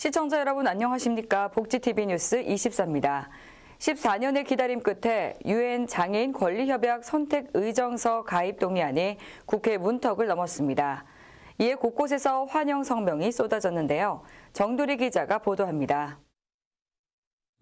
시청자 여러분 안녕하십니까? 복지TV 뉴스 24입니다. 14년의 기다림 끝에 유엔 장애인 권리협약 선택 의정서 가입 동의안이 국회 문턱을 넘었습니다. 이에 곳곳에서 환영 성명이 쏟아졌는데요. 정두리 기자가 보도합니다.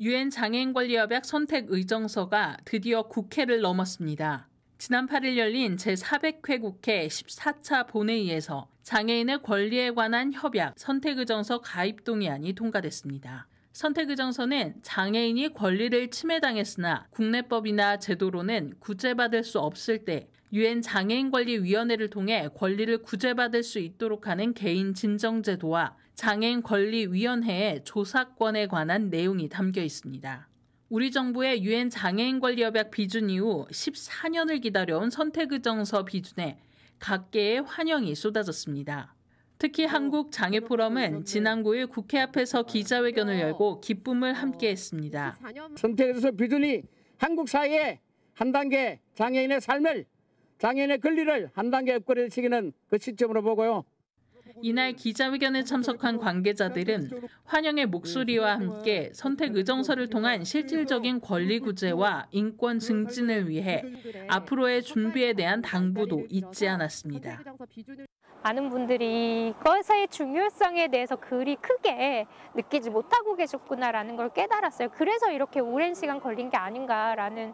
유엔 장애인 권리협약 선택 의정서가 드디어 국회를 넘었습니다. 지난 8일 열린 제400회 국회 14차 본회의에서 장애인의 권리에 관한 협약 선택의정서 가입 동의안이 통과됐습니다. 선택의정서는 장애인이 권리를 침해당했으나 국내법이나 제도로는 구제받을 수 없을 때 유엔 장애인권리위원회를 통해 권리를 구제받을 수 있도록 하는 개인 진정제도와 장애인 권리위원회의 조사권에 관한 내용이 담겨 있습니다. 우리 정부의 유엔 장애인 권리협약 비준 이후 14년을 기다려온 선택의정서 비준에 각계의 환영이 쏟아졌습니다. 특히 어, 한국 장애 포럼은 네. 지난 9일 국회 앞에서 기자회견을 네. 열고 기쁨을 함께했습니다. 선택에서 비준이 한국 사회에 한 단계 장애인의 삶을 장애인의 권리를 한 단계 업그레이드 시키는 그 시점으로 보고요. 이날 기자회견에 참석한 관계자들은 환영의 목소리와 함께 선택 의정서를 통한 실질적인 권리 구제와 인권 증진을 위해 앞으로의 준비에 대한 당부도 잊지 않았습니다. 많은 분들이 이것의 중요성에 대해서 그리 크게 느끼지 못하고 계셨구나라는 걸 깨달았어요. 그래서 이렇게 오랜 시간 걸린 게 아닌가라는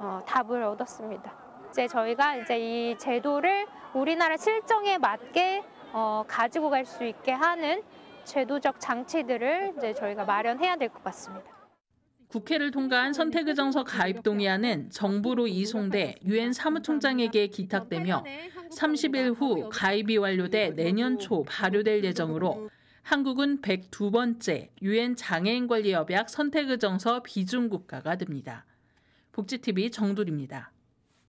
어, 답을 얻었습니다. 이제 저희가 이제 이 제도를 우리나라 실정에 맞게 어, 가지고 갈 수 있게 하는 제도적 장치들을 이제 저희가 마련해야 될 것 같습니다. 국회를 통과한 선택의 정서 가입 동의안은 정부로 이송돼 유엔 사무총장에게 기탁되며 30일 후 가입이 완료돼 내년 초 발효될 예정으로 한국은 102번째 유엔 장애인 관리 협약 선택의 정서 비준 국가가 됩니다. 복지TV 정돌입니다.